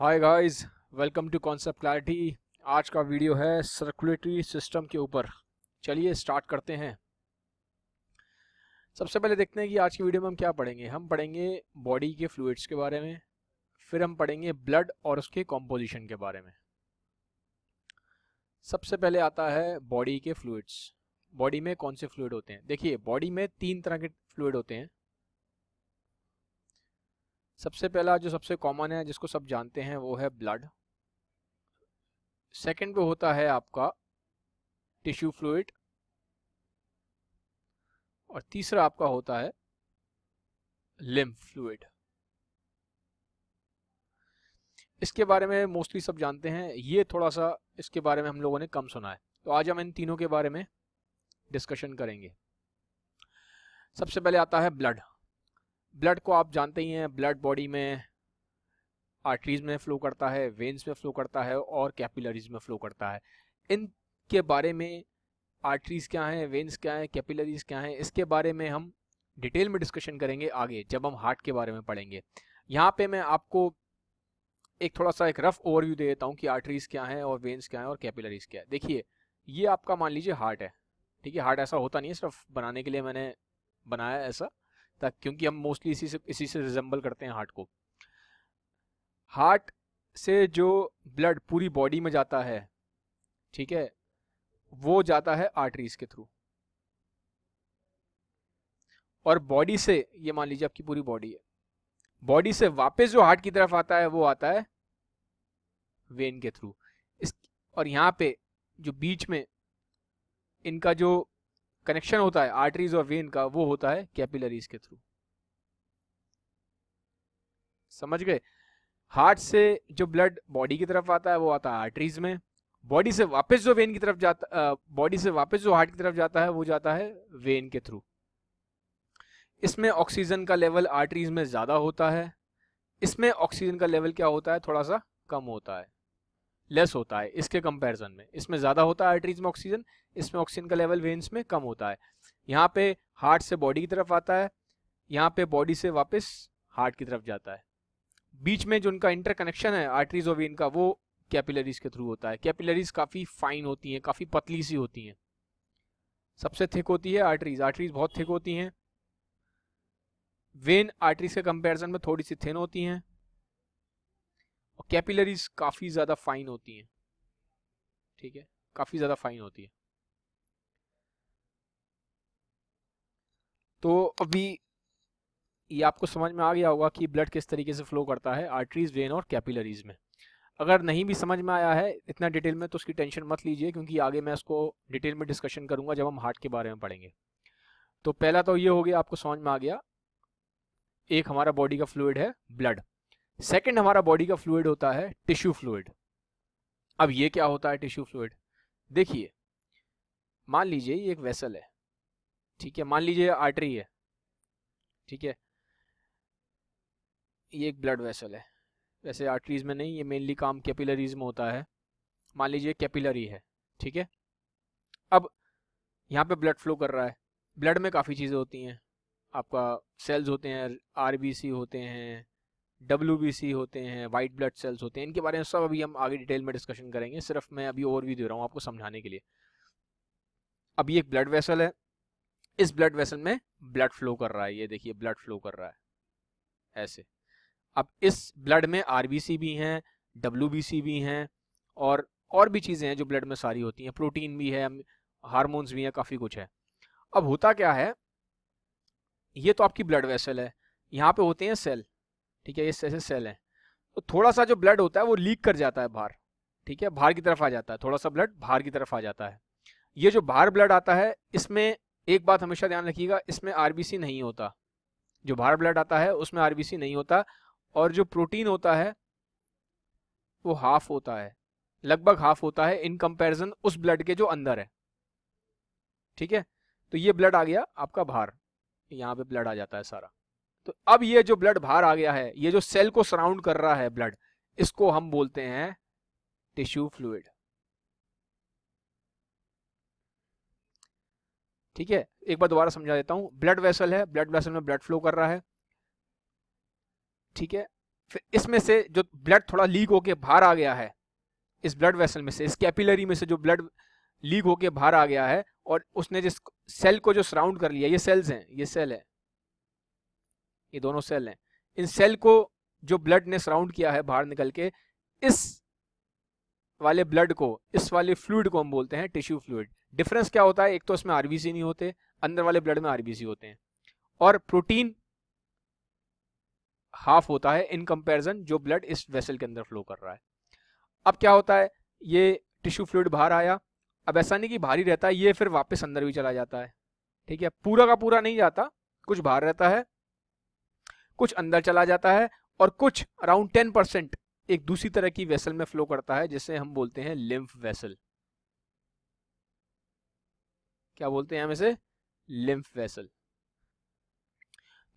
hi guys welcome to Concept Clarity आज का video है सर्कुलेटरी सिस्टम के ऊपर चलिए स्टार्ट करते हैं सबसे पहले देखते हैं कि आज की वीडियो में हम क्या पढ़ेंगे हम पढ़ेंगे बॉडी के फ्लूड्स के बारे में फिर हम पढ़ेंगे ब्लड और उसके कॉम्पोजिशन के बारे में सबसे पहले आता है बॉडी के फ्लूड्स बॉडी में कौन से फ्लूड होते हैं देखिए बॉडी में तीन तरह के फ्लूड होते हैं सबसे पहला जो सबसे कॉमन है जिसको सब जानते हैं वो है ब्लड सेकंड पे होता है आपका टिश्यू फ्लूड और तीसरा आपका होता है लिम फ्लूड इसके बारे में मोस्टली सब जानते हैं ये थोड़ा सा इसके बारे में हम लोगों ने कम सुना है तो आज हम इन तीनों के बारे में डिस्कशन करेंगे सबसे पहले आता है ब्लड ब्लड को आप जानते ही हैं ब्लड बॉडी में आर्टरीज में फ्लो करता है वेंस में फ्लो करता है और कैपिलरीज में फ्लो करता है इन के बारे में आर्टरीज क्या हैं वेंस क्या हैं कैपिलरीज क्या हैं इसके बारे में हम डिटेल में डिस्कशन करेंगे आगे जब हम हार्ट के बारे में पढ़ेंगे यहाँ पे मैं आपको एक थोड़ा सा एक रफ ओवरव्यू दे देता हूँ कि आर्टरीज क्या हैं और वेंस क्या हैं और कैपिलरीज क्या है देखिए ये आपका मान लीजिए हार्ट है ठीक है हार्ट ऐसा होता नहीं है सिर्फ बनाने के लिए मैंने बनाया ऐसा तक क्योंकि हम मोस्टली इसी से इसी से रिजेंबल करते हैं हार्ट को हार्ट से जो ब्लड पूरी बॉडी में जाता है ठीक है वो जाता है आर्टरीज के थ्रू और बॉडी से ये मान लीजिए आपकी पूरी बॉडी है बॉडी से वापस जो हार्ट की तरफ आता है वो आता है वेन के थ्रू इस और यहाँ पे जो बीच में इनका जो कनेक्शन होता है आर्टरीज और वेन का वो होता है कैपिलरीज के थ्रू समझ गए हार्ट से जो ब्लड बॉडी की तरफ आता है वो आता है आर्टरीज में बॉडी से वापस जो वेन की तरफ जाता बॉडी से वापस जो हार्ट की तरफ जाता है वो जाता है वेन के थ्रू इसमें ऑक्सीजन का लेवल आर्टरीज में ज़्यादा होता है इसमें ऑक्सीजन का लेवल क्या होता है थोड़ा सा कम होता है लेस होता है इसके कंपैरिजन में इसमें ज़्यादा होता है आर्टरीज में ऑक्सीजन इसमें ऑक्सीजन का लेवल वेन्स में कम होता है यहाँ पे हार्ट से बॉडी की तरफ आता है यहाँ पे बॉडी से वापस हार्ट की तरफ जाता है बीच में जो उनका इंटर कनेक्शन है आर्टरीज और वेन का वो कैपिलरीज के थ्रू होता है कैपिलरीज काफ़ी फाइन होती हैं काफ़ी पतली सी होती हैं सबसे थिक होती है आर्टरीज आर्टरीज बहुत थिक होती हैं वेन आर्टरीज के कंपेरिजन में थोड़ी सी थिन होती हैं और कैपिलरीज काफ़ी ज़्यादा फाइन होती हैं ठीक है काफ़ी ज़्यादा फाइन होती है तो अभी ये आपको समझ में आ गया होगा कि ब्लड किस तरीके से फ्लो करता है आर्टरीज वेन और कैपिलरीज में अगर नहीं भी समझ में आया है इतना डिटेल में तो उसकी टेंशन मत लीजिए क्योंकि आगे मैं इसको डिटेल में डिस्कशन करूंगा जब हम हार्ट के बारे में पढ़ेंगे तो पहला तो ये हो गया आपको समझ में आ गया एक हमारा बॉडी का फ्लूड है ब्लड सेकंड हमारा बॉडी का फ्लूड होता है टिश्यू फ्लूड अब ये क्या होता है टिश्यू फ्लूड देखिए मान लीजिए ये एक वेसल है ठीक है मान लीजिए आर्टरी है ठीक है ये एक ब्लड वेसल है वैसे आर्टरीज में नहीं ये मेनली काम कैपिलरीज में होता है मान लीजिए कैपिलरी है ठीक है अब यहाँ पे ब्लड फ्लो कर रहा है ब्लड में काफ़ी चीज़ें होती हैं आपका सेल्स होते हैं आरबीसी होते हैं डब्ल्यू होते हैं वाइट ब्लड सेल्स होते हैं इनके बारे में सब अभी हम आगे डिटेल में डिस्कशन करेंगे सिर्फ मैं अभी ओवरव्यू दे रहा हूँ आपको समझाने के लिए अभी एक ब्लड वेसल है इस ब्लड वेसल में ब्लड फ्लो कर रहा है ये देखिए ब्लड फ्लो कर रहा है ऐसे अब इस ब्लड में आरबीसी भी हैं डब्ल्यू भी हैं और और भी चीज़ें हैं जो ब्लड में सारी होती हैं प्रोटीन भी है हारमोन्स भी हैं काफ़ी कुछ है अब होता क्या है ये तो आपकी ब्लड वेसल है यहाँ पे होते हैं सेल ठीक है ये ऐसे सेल हैं तो थोड़ा सा जो ब्लड होता है वो लीक कर जाता है बाहर ठीक है बाहर की तरफ आ जाता है थोड़ा सा ब्लड बाहर की तरफ आ जाता है ये जो बाहर ब्लड आता है इसमें एक बात हमेशा ध्यान रखिएगा इसमें आरबीसी नहीं होता जो बाहर ब्लड आता है उसमें आरबीसी नहीं होता और जो प्रोटीन होता है वो हाफ होता है लगभग हाफ होता है इन कंपैरिजन उस ब्लड के जो अंदर है ठीक है तो ये ब्लड आ गया आपका बाहर यहां पे ब्लड आ जाता है सारा तो अब ये जो ब्लड बाहर आ गया है ये जो सेल को सराउंड कर रहा है ब्लड इसको हम बोलते हैं टिश्यू फ्लूड ठीक है एक बार दोबारा समझा देता हूं ब्लड वेसल है ब्लड वेसल में ब्लड फ्लो कर रहा है ठीक है फिर इसमें से जो ब्लड थोड़ा लीक होके बाहर आ गया है इस ब्लड वेसल में से इस कैपिलरी में से जो ब्लड लीक होके बाहर आ गया है और उसने जिस सेल को जो सराउंड कर लिया ये सेल्स हैं ये सेल है ये दोनों सेल हैं इन सेल को जो ब्लड ने सराउंड किया है बाहर निकल के इस वाले ब्लड को इस वाले फ्लूड को हम बोलते हैं टिश्यू फ्लूड डिफरेंस क्या होता है एक तो इसमें आरबीसी नहीं होते अंदर वाले ब्लड में आरबीसी होते हैं और प्रोटीन हाफ होता है इन कंपैरिजन जो ब्लड इस वेसल के अंदर फ्लो कर रहा है अब क्या होता है ये टिश्यू फ्लूड बाहर आया अब ऐसा नहीं कि भारी रहता है ये फिर वापस अंदर भी चला जाता है ठीक है पूरा का पूरा नहीं जाता कुछ बाहर रहता है कुछ अंदर चला जाता है और कुछ अराउंड टेन परसेंट एक दूसरी तरह की वेसल में फ्लो करता है जिसे हम बोलते हैं लिम्फ वेसल क्या बोलते हैं हम इसे लिम्फ वेसल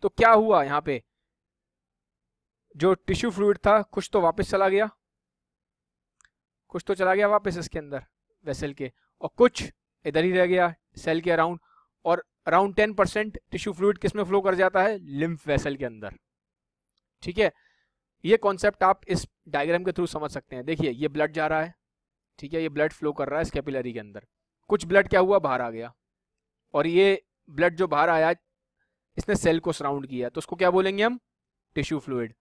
तो क्या हुआ यहां पे जो टिश्यू फ्लूड था कुछ तो वापस चला गया कुछ तो चला गया वापस इसके अंदर वेसल के और कुछ इधर ही रह गया सेल के अराउंड और around ten percent tissue fluid किस में फ्लो कर जाता है लिम्फ वेसल के अंदर ठीक है ये कॉन्सेप्ट आप इस डायग्राम के थ्रू समझ सकते हैं देखिए ये ब्लड जा रहा है ठीक है ये ब्लड फ्लो कर रहा है स्केपिलरी के अंदर कुछ ब्लड क्या हुआ बाहर आ गया और ये ब्लड जो बाहर आया इसने सेल को सराउंड किया तो उसको क्या बोलेंगे हम टिश्यू फ्लूड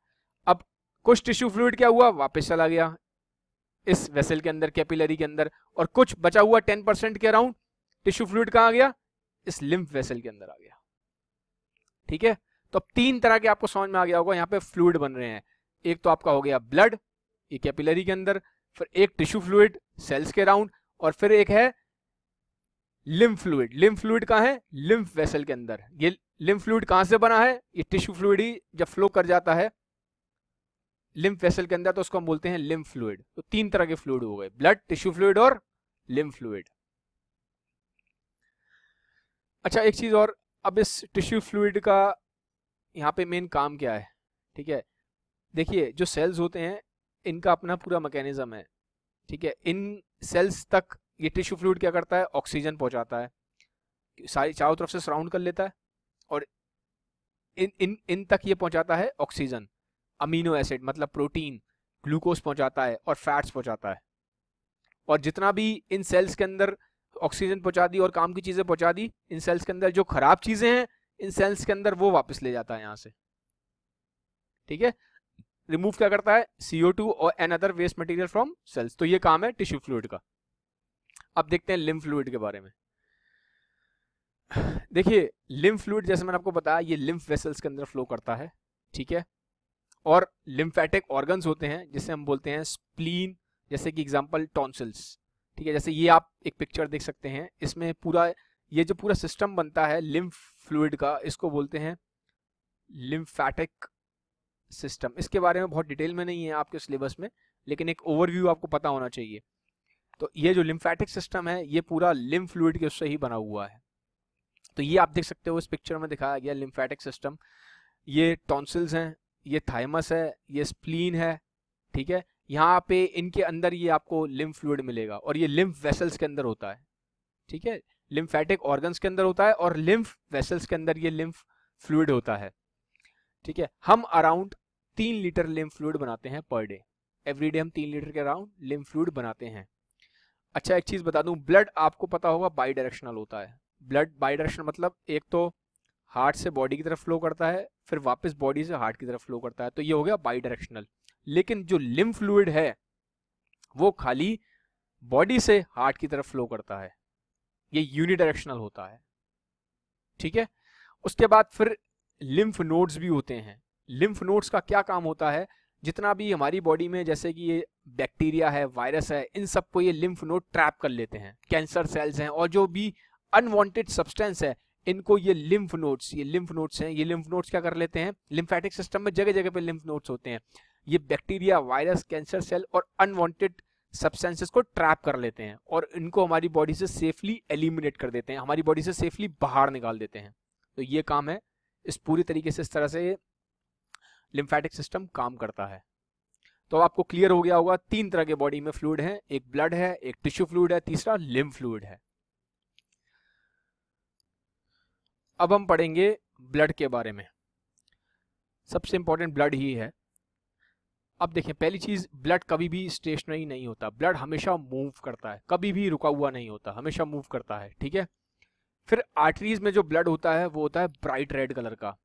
अब कुछ टिश्यू फ्लूड क्या हुआ वापस चला गया इस वेसल के अंदर कैपिलरी के अंदर और कुछ बचा हुआ टेन परसेंट के अराउंड टिश्यू फ्लूड कहाँ गया इस लिम्फ वेसल के अंदर आ गया ठीक है तो अब तीन तरह के आपको समझ में आ गया होगा यहाँ पे फ्लूड बन रहे हैं एक तो आपका हो गया ब्लड ये कैपिलरी के अंदर फिर एक टिश्यू फ्लूड सेल्स के राउंड और फिर एक है लिम्फ फ्लूड लिम्फ फ्लूड कहा है लिम्फ वेसल के अंदर ये लिम्फ फ्लूड कहां से बना है ये टिश्यू फ्लूड ही जब फ्लो कर जाता है लिम्फ वेसल के अंदर तो उसको हम बोलते हैं लिम्फ फ्लूड तो तीन तरह के फ्लूड हो गए ब्लड टिश्यू फ्लूड और लिम्फ फ्लूड अच्छा एक चीज़ और अब इस टिश्यू फ्लूड का यहाँ पे मेन काम क्या है ठीक है देखिए जो सेल्स होते हैं इनका अपना पूरा मैकेनिज्म है ठीक है इन सेल्स तक ये टिश्यू फ्लूड क्या करता है ऑक्सीजन पहुँचाता है सारी चारों तरफ से सराउंड कर लेता है और इन इन इन तक ये पहुँचाता है ऑक्सीजन अमीनो एसिड मतलब प्रोटीन ग्लूकोज पहुँचाता है और फैट्स पहुँचाता है और जितना भी इन सेल्स के अंदर ऑक्सीजन पहुंचा दी और काम की चीज़ें पहुंचा दी इन सेल्स के अंदर जो ख़राब चीज़ें हैं इन सेल्स के अंदर वो वापस ले जाता है यहां से ठीक है रिमूव क्या करता है सीओ टू और an other waste material from cells तो ये काम है टिश्यू फ्लूड का अब देखते हैं लिम फ्लूड के बारे में देखिए लिम फ्लूड जैसे मैंने आपको बताया ये लिम्फ वेसल्स के अंदर फ्लो करता है ठीक है और लिम्फेटिक ऑर्गन्स होते हैं जिसे हम बोलते हैं स्प्लीन जैसे कि एग्जांपल टॉन्सिल्स ठीक है जैसे ये आप एक पिक्चर देख सकते हैं इसमें पूरा ये जो पूरा सिस्टम बनता है लिम्फ फ्लूड का इसको बोलते हैं लिम्फैटिक सिस्टम इसके बारे में बहुत डिटेल में नहीं है आपके सिलेबस में लेकिन एक ओवरव्यू आपको पता होना चाहिए तो ये जो लिम्फैटिक सिस्टम है ये पूरा लिम्फ फ्लूड के उससे ही बना हुआ है तो ये आप देख सकते हो इस पिक्चर में दिखाया गया लिम्फेटिक सिस्टम ये टॉन्सिल्स हैं ये थाइमस है ये स्प्लीन है ठीक है यहाँ पे इनके अंदर ये आपको लिम्फ फ्लूड मिलेगा और ये लिम्फ वेसल्स के अंदर होता है ठीक है लिम्फेटिक ऑर्गन्स के अंदर होता है और लिम्फ वेसल्स के अंदर ये लिम्फ फ्लूड होता है ठीक है हम अराउंड तीन लीटर लिम्फ फ्लूड बनाते हैं पर डे एवरी डे हम तीन लीटर के अराउंड लिम्फ फ्लूड बनाते हैं अच्छा एक चीज़ बता दूं ब्लड आपको पता होगा बाई डायरेक्शनल होता है ब्लड बाई डायरेक्शनल मतलब एक तो हार्ट से बॉडी की तरफ फ्लो करता है फिर वापस बॉडी से हार्ट की तरफ फ्लो करता है तो ये हो गया बाई डायरेक्शनल लेकिन जो लिम्फ फ्लूड है वो खाली बॉडी से हार्ट की तरफ फ्लो करता है ये यूनिडायरेक्शनल होता है ठीक है उसके बाद फिर लिम्फ नोड्स भी होते हैं लिम्फ नोड्स का क्या काम होता है जितना भी हमारी बॉडी में जैसे कि ये बैक्टीरिया है वायरस है इन सबको ये लिम्फ नोड ट्रैप कर लेते हैं कैंसर सेल्स हैं और जो भी अनवांटेड सब्सटेंस है इनको ये लिम्फ नोड्स ये लिम्फ नोड्स हैं ये लिम्फ नोड्स क्या कर लेते हैं लिम्फेटिक सिस्टम में जगह जगह पे लिम्फ नोड्स होते हैं ये बैक्टीरिया वायरस कैंसर सेल और अनवांटेड सब्सटेंसेस को ट्रैप कर लेते हैं और इनको हमारी बॉडी से सेफली एलिमिनेट कर देते हैं हमारी बॉडी से सेफली बाहर निकाल देते हैं तो ये काम है इस पूरी तरीके से इस तरह से लिम्फेटिक सिस्टम काम करता है तो आपको क्लियर हो गया होगा तीन तरह के बॉडी में फ्लूड है एक ब्लड है एक टिश्यू फ्लूड है तीसरा लिम फ्लूड है अब हम पढ़ेंगे ब्लड के बारे में सबसे इंपॉर्टेंट ब्लड ही है अब देखें पहली चीज़ ब्लड कभी भी स्टेशनरी नहीं होता ब्लड हमेशा मूव करता है कभी भी रुका हुआ नहीं होता हमेशा मूव करता है ठीक है फिर आर्टरीज में जो ब्लड होता है वो होता है ब्राइट रेड कलर का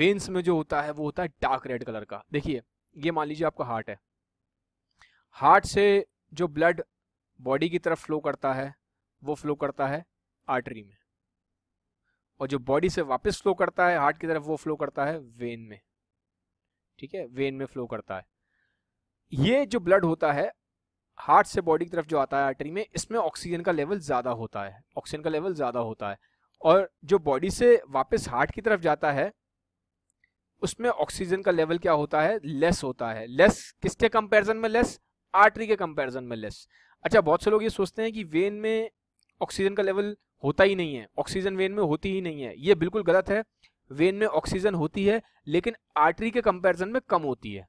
वेन्स में जो होता है वो होता है डार्क रेड कलर का देखिए ये मान लीजिए आपका हार्ट है हार्ट से जो ब्लड बॉडी की तरफ फ्लो करता है वो फ्लो करता है आर्टरी में और जो बॉडी से वापस फ्लो करता है हार्ट की तरफ वो फ्लो करता है वेन में ठीक है वेन में फ्लो करता है ये जो ब्लड होता है हार्ट से बॉडी की तरफ जो आता है आर्टरी में इसमें ऑक्सीजन का लेवल ज़्यादा होता है ऑक्सीजन का लेवल ज़्यादा होता है और जो बॉडी से वापस हार्ट की तरफ जाता है उसमें ऑक्सीजन का लेवल क्या होता है लेस होता है लेस किसके कंपैरिजन में लेस आर्टरी के कंपैरिजन में लेस अच्छा बहुत से लोग ये सोचते हैं कि वेन में ऑक्सीजन का लेवल होता ही नहीं है ऑक्सीजन वेन में होती ही नहीं है ये बिल्कुल गलत है वेन में ऑक्सीजन होती है लेकिन आर्टरी के कंपैरिजन में कम होती है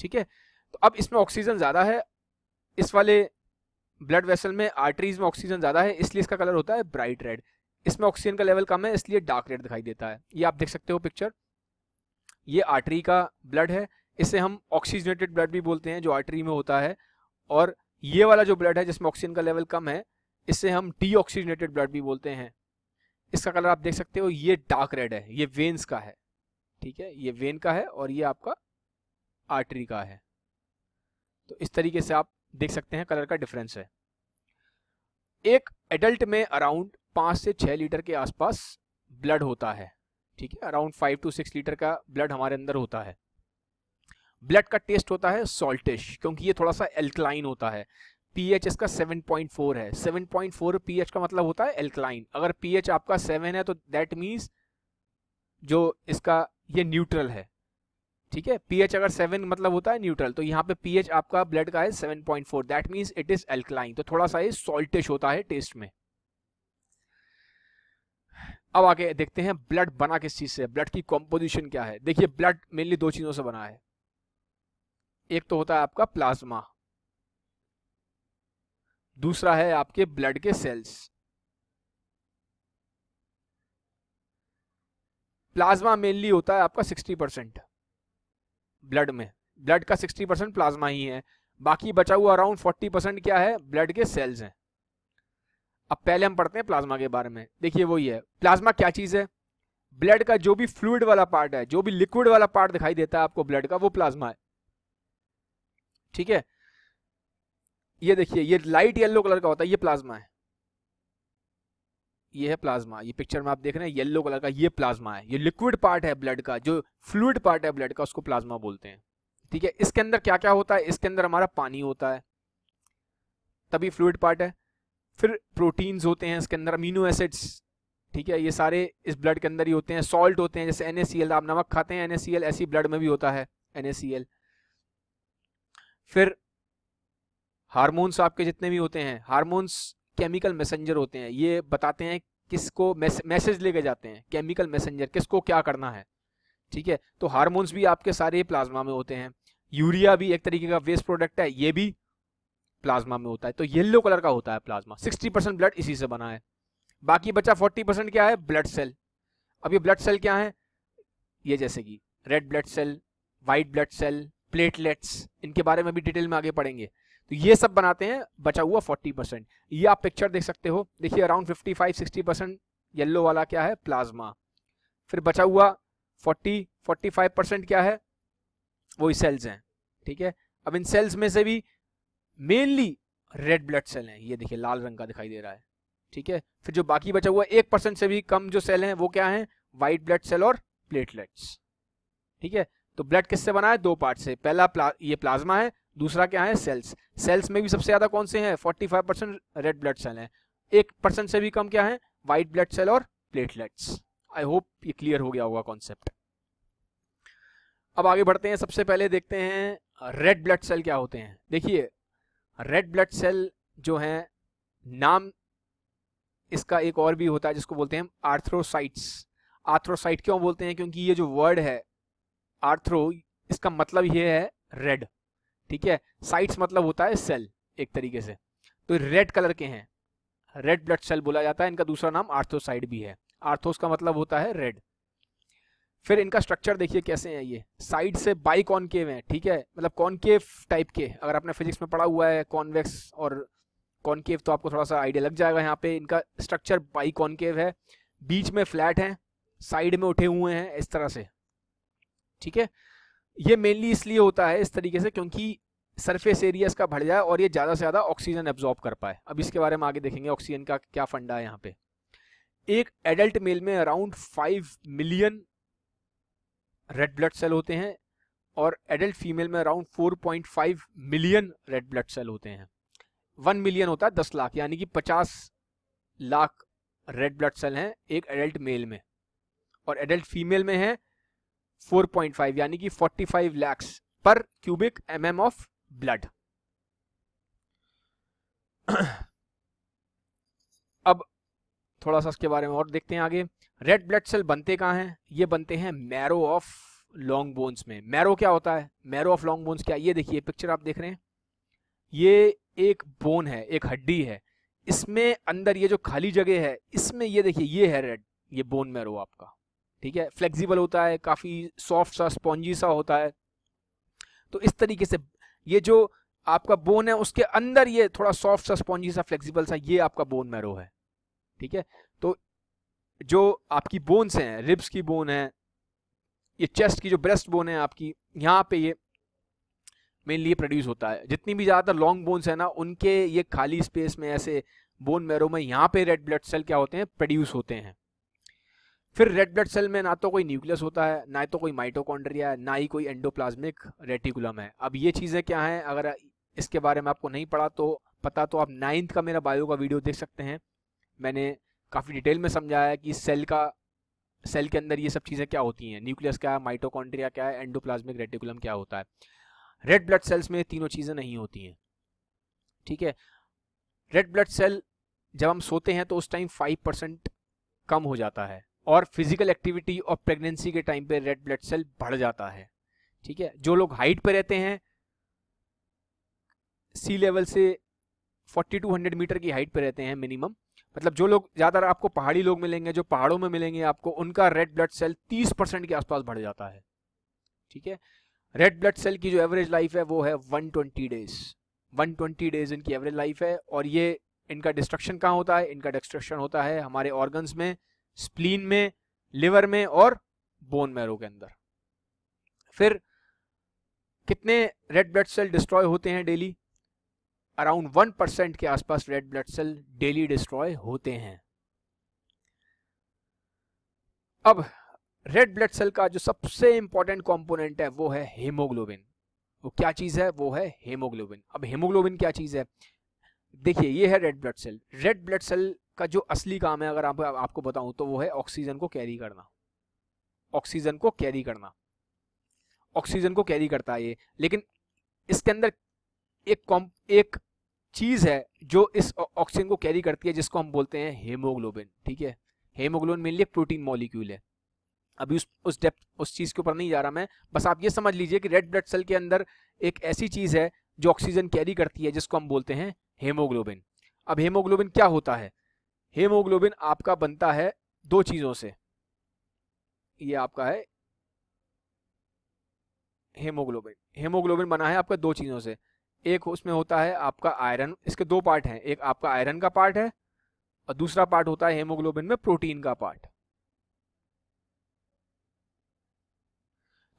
ठीक है तो अब इसमें ऑक्सीजन ज़्यादा है इस वाले ब्लड वेसल में आर्टरीज में ऑक्सीजन ज़्यादा है इसलिए इसका कलर होता है ब्राइट रेड इसमें ऑक्सीजन का लेवल कम है इसलिए डार्क रेड दिखाई देता है ये आप देख सकते हो पिक्चर ये आर्टरी का ब्लड है इसे हम ऑक्सीजनेटेड ब्लड भी बोलते हैं जो आर्टरी में होता है और ये वाला जो ब्लड है जिसमें ऑक्सीजन का लेवल कम है इसे हम ऑक्सीजनेटेड ब्लड भी बोलते हैं इसका कलर आप देख सकते हो ये डार्क रेड है ये वेन्स का है ठीक है ये वेन का है और ये आपका आर्टरी का है तो इस तरीके से आप देख सकते हैं कलर का डिफरेंस है एक एडल्ट में अराउंड पाँच से छः लीटर के आसपास ब्लड होता है ठीक है around five to six litre का ब्लड हमारे अंदर होता है ब्लड का टेस्ट होता है सॉल्टिश क्योंकि ये थोड़ा सा एल्कलाइन होता है पीएच इसका 7.4 है 7.4 पीएच का मतलब होता है एल्कलाइन अगर पीएच आपका 7 है तो दैट मीन्स जो इसका ये न्यूट्रल है ठीक है पीएच अगर सेवन मतलब होता है न्यूट्रल तो यहाँ पे पीएच आपका ब्लड का है seven point four that mean it is alkaline तो थोड़ा सा ये सॉल्टिश होता है टेस्ट में अब आगे देखते हैं ब्लड बना किस चीज से ब्लड की कॉम्पोजिशन क्या है देखिए ब्लड मेनली दो चीजों से बना है एक तो होता है आपका प्लाज्मा दूसरा है आपके ब्लड के सेल्स प्लाज्मा मेनली होता है आपका 60 परसेंट ब्लड में ब्लड का 60 परसेंट प्लाज्मा ही है बाकी बचा हुआ अराउंड 40 परसेंट क्या है ब्लड के सेल्स हैं अब पहले हम पढ़ते हैं प्लाज्मा के बारे में देखिए वही है प्लाज्मा क्या चीज़ है ब्लड का जो भी फ्लूड वाला पार्ट है जो भी लिक्विड वाला पार्ट दिखाई देता है आपको ब्लड का वो प्लाज्मा है ठीक है ये देखिए ये लाइट येलो कलर का होता है ये प्लाज्मा है ये है प्लाज्मा ये पिक्चर में आप देख रहे हैं येलो कलर का ये प्लाज्मा है ये लिक्विड पार्ट है ब्लड का जो फ्लूड पार्ट है ब्लड का उसको प्लाज्मा बोलते हैं ठीक है इसके अंदर क्या क्या होता है इसके अंदर हमारा पानी होता है तभी फ्लूड पार्ट है फिर प्रोटीन्स होते हैं इसके अंदर अमीनो एसिड्स ठीक है ये सारे इस ब्लड के अंदर ही होते हैं सॉल्ट होते हैं जैसे एन आप नमक खाते हैं एन ऐसी ब्लड में भी होता है एन फिर हार्मोन्स आपके जितने भी होते हैं हार्मोन्स केमिकल मैसेंजर होते हैं ये बताते हैं किसको मैसेज लेके जाते हैं केमिकल मैसेंजर किसको क्या करना है ठीक है तो हार्मोन्स भी आपके सारे प्लाज्मा में होते हैं यूरिया भी एक तरीके का वेस्ट प्रोडक्ट है ये भी प्लाज्मा में होता है तो येलो कलर का होता है प्लाज्मा सिक्सटी परसेंट ब्लड इसी से बना है बाकी बचा फोर्टी परसेंट क्या है ब्लड सेल अब ये ब्लड सेल क्या है ये जैसे कि red blood cell white blood cell platelets इनके बारे में भी डिटेल में आगे पढ़ेंगे तो ये सब बनाते हैं बचा हुआ 40 परसेंट ये आप पिक्चर देख सकते हो देखिए अराउंड 55 60 परसेंट येल्लो वाला क्या है प्लाज्मा फिर बचा हुआ 40 45 परसेंट क्या है वो सेल्स हैं ठीक है अब इन सेल्स में से भी मेनली रेड ब्लड सेल हैं ये देखिए लाल रंग का दिखाई दे रहा है ठीक है फिर जो बाकी बचा हुआ एक परसेंट से भी कम जो सेल हैं वो क्या हैं व्हाइट ब्लड सेल और प्लेटलेट्स ठीक है तो ब्लड किससे बना है दो पार्ट से पहला प्ला, ये प्लाज्मा है दूसरा क्या है सेल्स सेल्स में भी सबसे ज़्यादा कौन से हैं 45 परसेंट रेड ब्लड सेल हैं एक परसेंट से भी कम क्या है व्हाइट ब्लड सेल और प्लेटलेट्स आई होप ये क्लियर हो गया होगा कॉन्सेप्ट अब आगे बढ़ते हैं सबसे पहले देखते हैं रेड ब्लड सेल क्या होते हैं देखिए रेड ब्लड सेल जो है नाम इसका एक और भी होता है जिसको बोलते हैं आर्थ्रोसाइट्स आर्थ्रोसाइट क्यों बोलते हैं क्योंकि ये जो वर्ड है आर्थ्रो इसका मतलब ये है रेड ठीक है साइट्स मतलब होता है सेल एक तरीके से तो रेड कलर के हैं रेड ब्लड सेल बोला जाता है इनका दूसरा नाम आर्थोसाइड भी है आर्थोस का मतलब होता है रेड फिर इनका स्ट्रक्चर देखिए कैसे हैं ये साइड से बाई कॉनकेव है ठीक है मतलब कॉनकेव टाइप के अगर आपने फिजिक्स में पढ़ा हुआ है कॉन्वेक्स और कॉनकेव तो आपको थोड़ा सा आइडिया लग जाएगा यहाँ पे इनका स्ट्रक्चर बाई कॉनकेव है बीच में फ्लैट है साइड में उठे हुए हैं इस तरह से ठीक है ये मेनली इसलिए होता है इस तरीके से क्योंकि सरफेस एरिया इसका बढ़ जाए और ये ज़्यादा से ज़्यादा ऑक्सीजन एब्जॉर्ब कर पाए अब इसके बारे में आगे देखेंगे ऑक्सीजन का क्या फंडा है यहाँ पे एक एडल्ट मेल में around five million red blood cell होते हैं और एडल्ट फीमेल में around 4.5 million red blood cell होते हैं वन मिलियन होता है दस लाख यानी कि पचास लाख रेड ब्लड सेल हैं एक एडल्ट मेल में और एडल्ट फीमेल में है 4.5 यानी कि 45 लैक्स पर क्यूबिक एमएम ऑफ ब्लड अब थोड़ा सा इसके बारे में और देखते हैं आगे रेड ब्लड सेल बनते कहा हैं ये बनते हैं मैरो ऑफ लॉन्ग बोन्स में मैरो क्या होता है मैरो ऑफ लॉन्ग बोन्स क्या ये देखिए पिक्चर आप देख रहे हैं ये एक बोन है एक हड्डी है इसमें अंदर ये जो खाली जगह है इसमें ये देखिए ये है रेड ये बोन मैरो आपका ठीक है फ्लेक्सिबल होता है काफ़ी सॉफ्ट सा स्पॉन्जी सा होता है तो इस तरीके से ये जो आपका बोन है उसके अंदर ये थोड़ा सॉफ्ट सा स्पॉन्जी सा फ्लेक्सिबल सा ये आपका बोन मैरो है ठीक है तो जो आपकी बोन्स हैं रिब्स की बोन है ये चेस्ट की जो ब्रेस्ट बोन है आपकी यहाँ पे ये मेनली प्रोड्यूस होता है जितनी भी ज़्यादातर लॉन्ग बोन्स है ना उनके ये खाली स्पेस में ऐसे बोन मैरो में यहाँ पे रेड ब्लड सेल क्या होते हैं प्रोड्यूस होते हैं फिर रेड ब्लड सेल में ना तो कोई न्यूक्लियस होता है ना तो कोई माइटोकॉन्ड्रिया है ना ही कोई एंडोप्लाज्मिक रेटिकुलम है अब ये चीज़ें क्या हैं अगर इसके बारे में आपको नहीं पढ़ा तो पता तो आप नाइन्थ का मेरा बायो का वीडियो देख सकते हैं मैंने काफ़ी डिटेल में समझाया है कि सेल का सेल के अंदर ये सब चीज़ें क्या होती हैं न्यूक्लियस क्या है माइटोकॉन्ड्रिया क्या है एंडोप्लाज्मिक रेटिकुलम क्या होता है रेड ब्लड सेल्स में तीनों चीज़ें नहीं होती हैं ठीक है रेड ब्लड सेल जब हम सोते हैं तो उस टाइम फाइव परसेंट कम हो जाता है और फिजिकल एक्टिविटी और प्रेगनेंसी के टाइम पे रेड ब्लड सेल बढ़ जाता है ठीक है जो लोग हाइट पर रहते हैं सी लेवल से 4200 मीटर की हाइट पर रहते हैं मिनिमम मतलब जो लोग ज़्यादातर आपको पहाड़ी लोग मिलेंगे जो पहाड़ों में मिलेंगे आपको उनका रेड ब्लड सेल 30 परसेंट के आसपास बढ़ जाता है ठीक है रेड ब्लड सेल की जो एवरेज लाइफ है वो है 120 डेज 120 डेज इनकी एवरेज लाइफ है और ये इनका डिस्ट्रक्शन कहाँ होता है इनका डिस्ट्रक्शन होता है हमारे ऑर्गन्स में स्प्लीन में लिवर में और बोन मैरो के अंदर फिर कितने रेड ब्लड सेल डिस्ट्रॉय होते हैं डेली अराउंड वन परसेंट के आसपास red blood cell daily destroy होते हैं अब रेड ब्लड सेल का जो सबसे इंपॉर्टेंट कंपोनेंट है वो है हीमोग्लोबिन वो क्या चीज़ है वो है हीमोग्लोबिन अब हीमोग्लोबिन क्या चीज़ है देखिए ये है red blood cell red blood cell का जो असली काम है अगर आप, आपको बताऊं तो वो है ऑक्सीजन को कैरी करना ऑक्सीजन को कैरी करना ऑक्सीजन को कैरी करता है ये लेकिन इसके अंदर एक कॉम एक चीज़ है जो इस ऑक्सीजन को कैरी करती है जिसको हम बोलते हैं हेमोग्लोबिन ठीक है हेमोग्लोबिन मेनली प्रोटीन मॉलिक्यूल है अभी उस उस डेप्थ उस चीज़ के ऊपर नहीं जा रहा मैं बस आप ये समझ लीजिए कि रेड ब्लड सेल के अंदर एक ऐसी चीज़ है जो ऑक्सीजन कैरी करती है जिसको हम बोलते हैं हेमोग्लोबिन अब हेमोग्लोबिन क्या होता है हेमोग्लोबिन आपका बनता है दो चीज़ों से ये आपका है हेमोग्लोबिन हेमोग्लोबिन बना है आपका दो चीज़ों से एक उसमें होता है आपका आयरन इसके दो पार्ट हैं एक आपका आयरन का पार्ट है और दूसरा पार्ट होता है हेमोग्लोबिन में प्रोटीन का पार्ट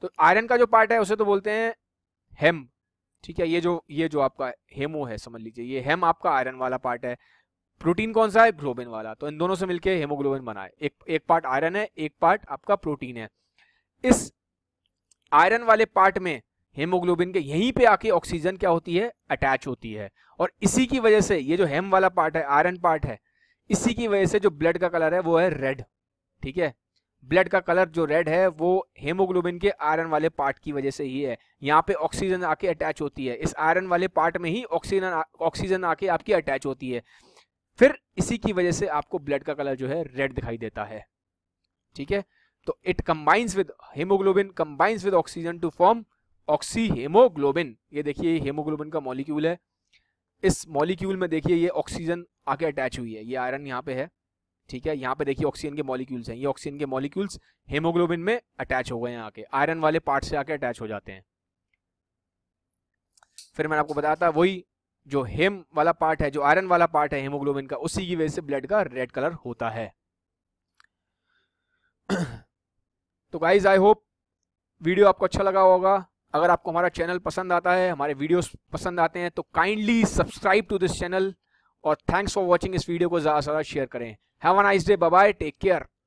तो आयरन का जो पार्ट है उसे तो बोलते हैं हेम ठीक है ये जो ये जो आपका हेमो है समझ लीजिए ये हेम आपका आयरन वाला पार्ट है प्रोटीन कौन सा है ग्लोबिन वाला तो इन दोनों से मिलके हेमोग्लोबिन बना है एक एक पार्ट आयरन है एक पार्ट आपका प्रोटीन है इस आयरन वाले पार्ट में हेमोग्लोबिन के यहीं पे आके ऑक्सीजन क्या होती है अटैच होती है और इसी की वजह से ये जो हेम वाला पार्ट है आयरन पार्ट है इसी की वजह से जो ब्लड का कलर है वो है रेड ठीक है ब्लड का कलर जो रेड है वो हेमोग्लोबिन के आयरन वाले पार्ट की वजह से ही है यहाँ पे ऑक्सीजन आके अटैच होती है इस आयरन वाले पार्ट में ही ऑक्सीजन ऑक्सीजन आके आपकी अटैच होती है फिर इसी की वजह से आपको ब्लड का कलर जो है रेड दिखाई देता है ठीक है तो it combines with haemoglobin combines with oxygen to form oxy haemoglobin ये देखिए हेमोग्लोबिन का मॉलिक्यूल है इस मॉलिक्यूल में देखिए ये ऑक्सीजन आके अटैच हुई है ये आयरन यहाँ पे है ठीक है यहाँ पे देखिए ऑक्सीजन के मॉलिक्यूल्स हैं ये ऑक्सीजन के मॉलिक्यूल्स हेमोग्लोबिन में अटैच हो गए हैं आके आयरन वाले पार्ट से आके अटैच हो जाते हैं फिर मैंने आपको बताया था वही जो हेम वाला पार्ट है जो आयरन वाला पार्ट है हेमोग्लोबिन का उसी की वजह से ब्लड का रेड कलर होता है तो गाइज आई होप वीडियो आपको अच्छा लगा होगा अगर आपको हमारा चैनल पसंद आता है हमारे वीडियोस पसंद आते हैं तो kindly subscribe to this channel और थैंक्स फॉर वॉचिंग इस वीडियो को ज़्यादा से ज़्यादा शेयर करें have a nice day bye take care